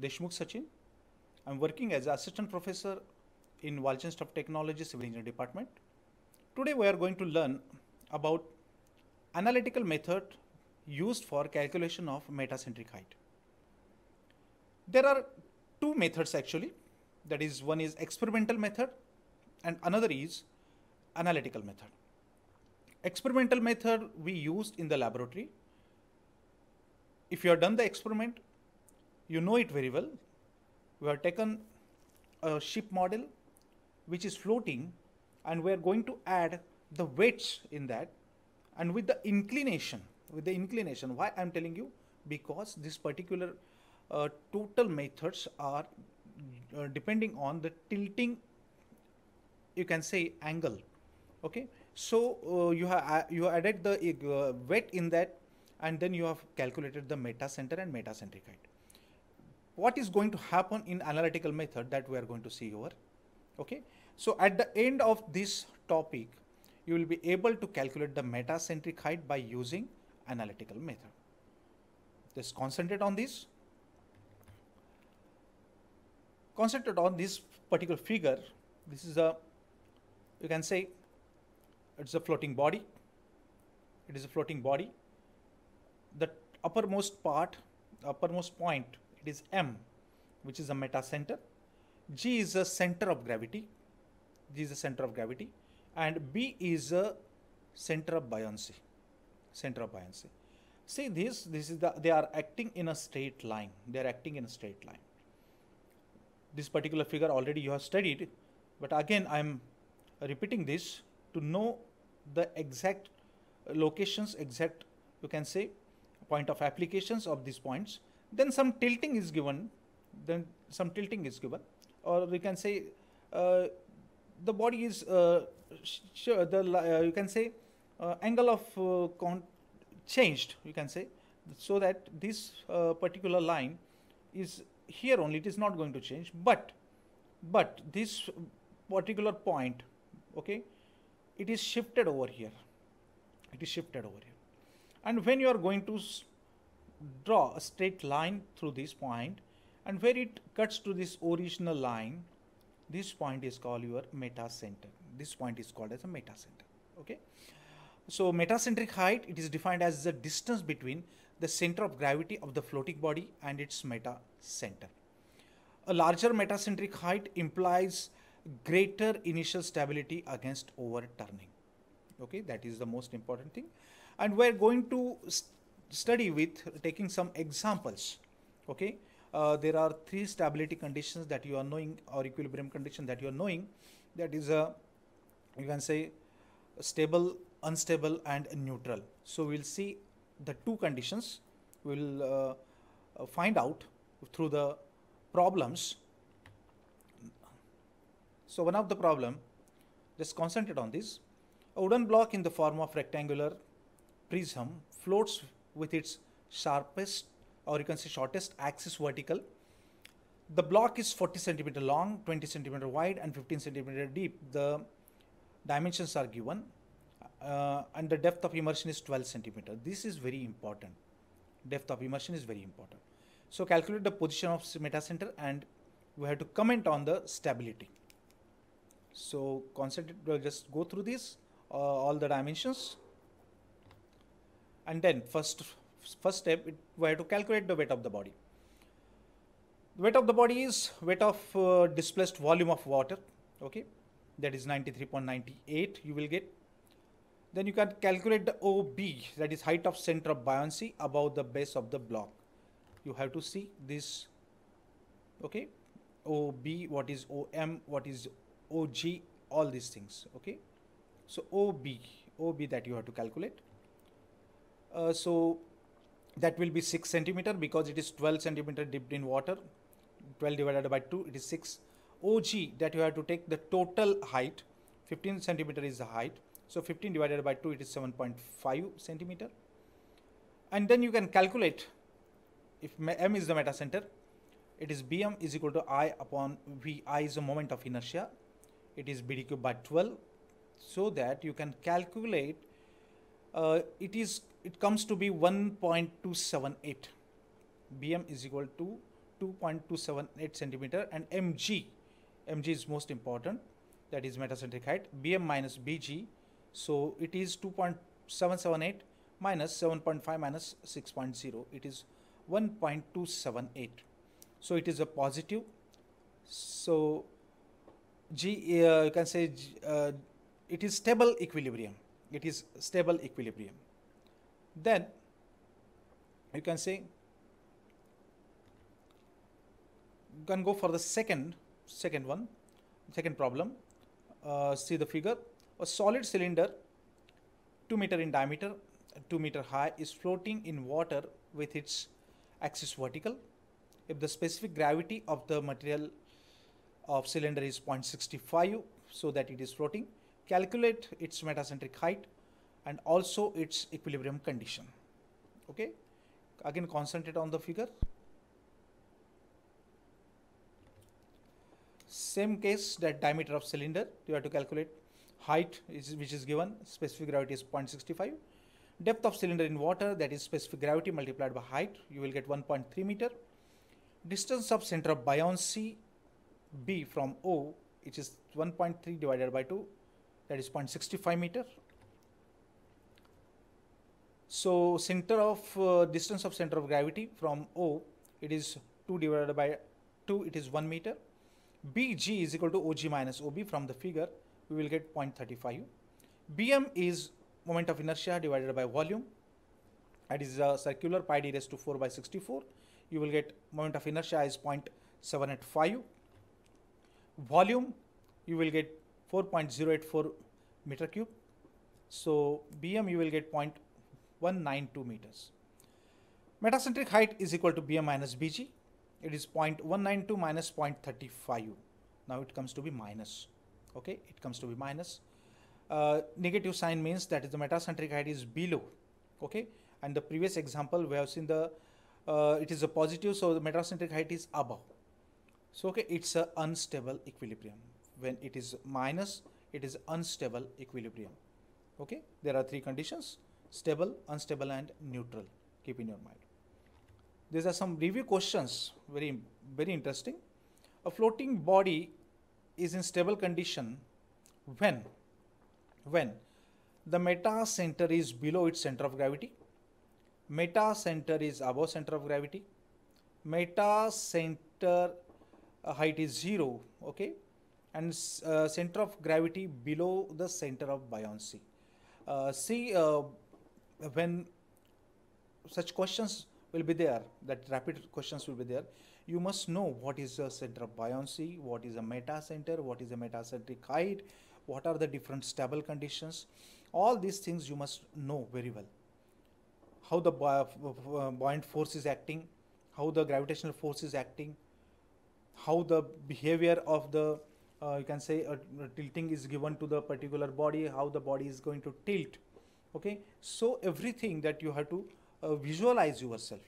Deshmukh Sachin. I'm working as assistant professor in Walchan of Technology Civil Engineering Department. Today we are going to learn about analytical method used for calculation of metacentric height. There are two methods actually. That is one is experimental method and another is analytical method. Experimental method we used in the laboratory. If you have done the experiment, you know it very well. We have taken a ship model which is floating and we are going to add the weights in that and with the inclination, with the inclination, why I am telling you? Because this particular uh, total methods are uh, depending on the tilting, you can say angle, okay? So uh, you have uh, you added the uh, weight in that and then you have calculated the center and metacentric height what is going to happen in analytical method that we are going to see over okay so at the end of this topic you will be able to calculate the metacentric height by using analytical method just concentrate on this concentrate on this particular figure this is a you can say it's a floating body it is a floating body the uppermost part uppermost point it is M, which is a center. G is a center of gravity. G is the center of gravity. And B is a center of buoyancy. Center of buoyancy. See this, this is the, they are acting in a straight line. They are acting in a straight line. This particular figure already you have studied, but again I am repeating this to know the exact locations, exact you can say point of applications of these points then some tilting is given then some tilting is given or we can say uh, the body is uh, the uh, you can say uh, angle of uh, changed you can say so that this uh, particular line is here only it is not going to change but but this particular point okay it is shifted over here it is shifted over here and when you are going to draw a straight line through this point and where it cuts to this original line this point is called your meta center this point is called as a meta center okay so metacentric height it is defined as the distance between the center of gravity of the floating body and its meta center a larger metacentric height implies greater initial stability against overturning okay that is the most important thing and we're going to study with taking some examples. Okay, uh, there are three stability conditions that you are knowing or equilibrium condition that you are knowing. That is a uh, you can say stable, unstable, and neutral. So we'll see the two conditions. We'll uh, uh, find out through the problems. So one of the problem, just concentrate on this. A wooden block in the form of rectangular prism floats with its sharpest or you can say shortest axis vertical. The block is 40 centimeter long, 20 centimeter wide and 15 centimeter deep. The dimensions are given uh, and the depth of immersion is 12 centimeter. This is very important. Depth of immersion is very important. So calculate the position of metacenter and we have to comment on the stability. So concentrate, we'll just go through this, uh, all the dimensions and then first first step we have to calculate the weight of the body weight of the body is weight of uh, displaced volume of water okay that is 93.98 you will get then you can calculate the OB that is height of center of buoyancy above the base of the block you have to see this okay OB what is OM what is OG all these things okay so OB OB that you have to calculate uh, so that will be 6 centimeter because it is 12 centimeter dipped in water 12 divided by 2 it is 6 OG that you have to take the total height 15 centimeter is the height so 15 divided by 2 it is 7.5 centimeter and then you can calculate if M is the meta center it is BM is equal to I upon V I is the moment of inertia it is BD cube by 12 so that you can calculate uh, it is it comes to be 1.278 bm is equal to 2.278 centimeter and mg mg is most important that is metacentric height bm minus bg so it is 2.778 minus 7.5 minus 6.0 it is 1.278 so it is a positive so g uh, you can say g, uh, it is stable equilibrium it is stable equilibrium. Then you can say you can go for the second second one second problem uh, see the figure a solid cylinder 2 meter in diameter 2 meter high is floating in water with its axis vertical if the specific gravity of the material of cylinder is 0.65 so that it is floating calculate its metacentric height and also its equilibrium condition. Okay, again concentrate on the figure. Same case that diameter of cylinder you have to calculate height is which is given specific gravity is 0.65 depth of cylinder in water that is specific gravity multiplied by height you will get 1.3 meter distance of center of buoyancy b from o which is 1.3 divided by 2 that is 0.65 meter. So center of uh, distance of center of gravity from O, it is 2 divided by 2, it is 1 meter. BG is equal to OG minus OB from the figure, we will get 0.35. BM is moment of inertia divided by volume. That is a uh, circular pi d raised to 4 by 64. You will get moment of inertia is 0.785. Volume, you will get 4.084 meter cube. So BM you will get 0.192 meters. Metacentric height is equal to BM minus BG. It is 0.192 minus 0.35. Now it comes to be minus. Okay, it comes to be minus. Uh, negative sign means that the metacentric height is below. Okay, and the previous example we have seen the uh, it is a positive, so the metacentric height is above. So okay, it's an unstable equilibrium when it is minus it is unstable equilibrium okay there are three conditions stable unstable and neutral keep in your mind these are some review questions very very interesting a floating body is in stable condition when when the meta center is below its center of gravity meta center is above center of gravity meta center uh, height is 0 okay and uh, center of gravity below the center of buoyancy. Uh, see uh, when such questions will be there, that rapid questions will be there, you must know what is the center of buoyancy, what is a meta center, what is a metacentric height, what are the different stable conditions. All these things you must know very well. How the uh, uh, buoyant force is acting, how the gravitational force is acting, how the behavior of the uh, you can say a, a tilting is given to the particular body how the body is going to tilt okay so everything that you have to uh, visualize yourself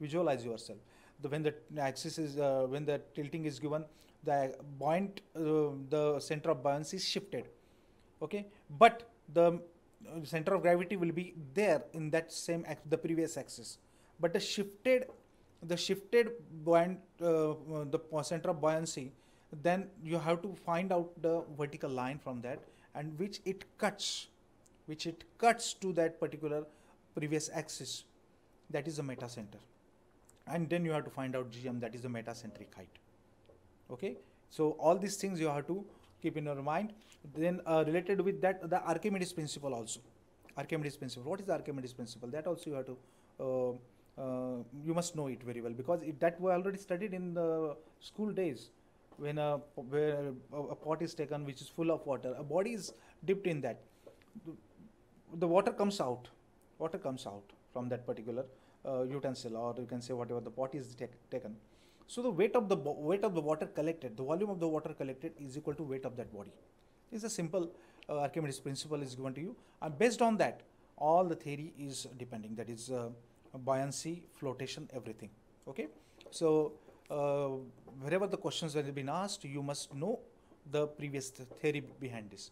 visualize yourself the, when the axis is uh, when the tilting is given the point, uh, the center of buoyancy is shifted okay but the uh, center of gravity will be there in that same the previous axis but the shifted the shifted buoyant uh, the center of buoyancy then you have to find out the vertical line from that and which it cuts which it cuts to that particular previous axis that is the meta center and then you have to find out gm that is the metacentric height okay so all these things you have to keep in your mind then uh, related with that the archimedes principle also archimedes principle what is the archimedes principle that also you have to uh, uh, you must know it very well because it, that we already studied in the school days when a where a pot is taken which is full of water a body is dipped in that the, the water comes out water comes out from that particular uh, utensil or you can say whatever the pot is take, taken so the weight of the weight of the water collected the volume of the water collected is equal to weight of that body is a simple uh, archimedes principle is given to you and based on that all the theory is depending that is uh, buoyancy flotation everything okay so uh, wherever the questions have been asked, you must know the previous theory behind this.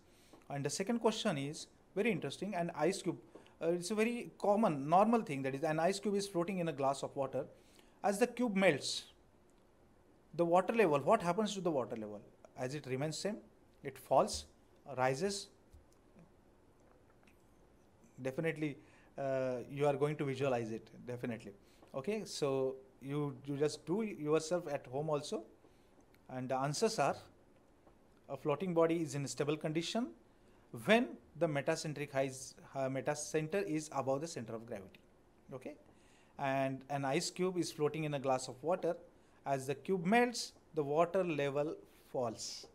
And the second question is very interesting. An ice cube, uh, it's a very common, normal thing that is, an ice cube is floating in a glass of water. As the cube melts, the water level, what happens to the water level? As it remains same, it falls, rises. Definitely, uh, you are going to visualize it, definitely. Okay, so you, you just do yourself at home also. And the answers are a floating body is in stable condition when the metacentric height, uh, metacenter is above the center of gravity. Okay, and an ice cube is floating in a glass of water. As the cube melts, the water level falls.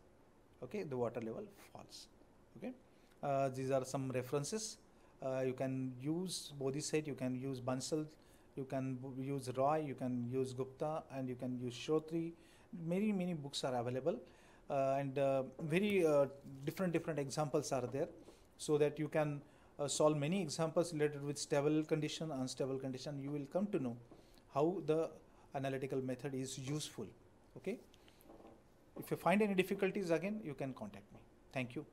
Okay, the water level falls. Okay, uh, these are some references. Uh, you can use Bodhi you can use Bansal you can use Roy, you can use Gupta, and you can use Shotri. Many, many books are available, uh, and uh, very uh, different, different examples are there, so that you can uh, solve many examples related with stable condition, unstable condition. You will come to know how the analytical method is useful. Okay. If you find any difficulties again, you can contact me. Thank you.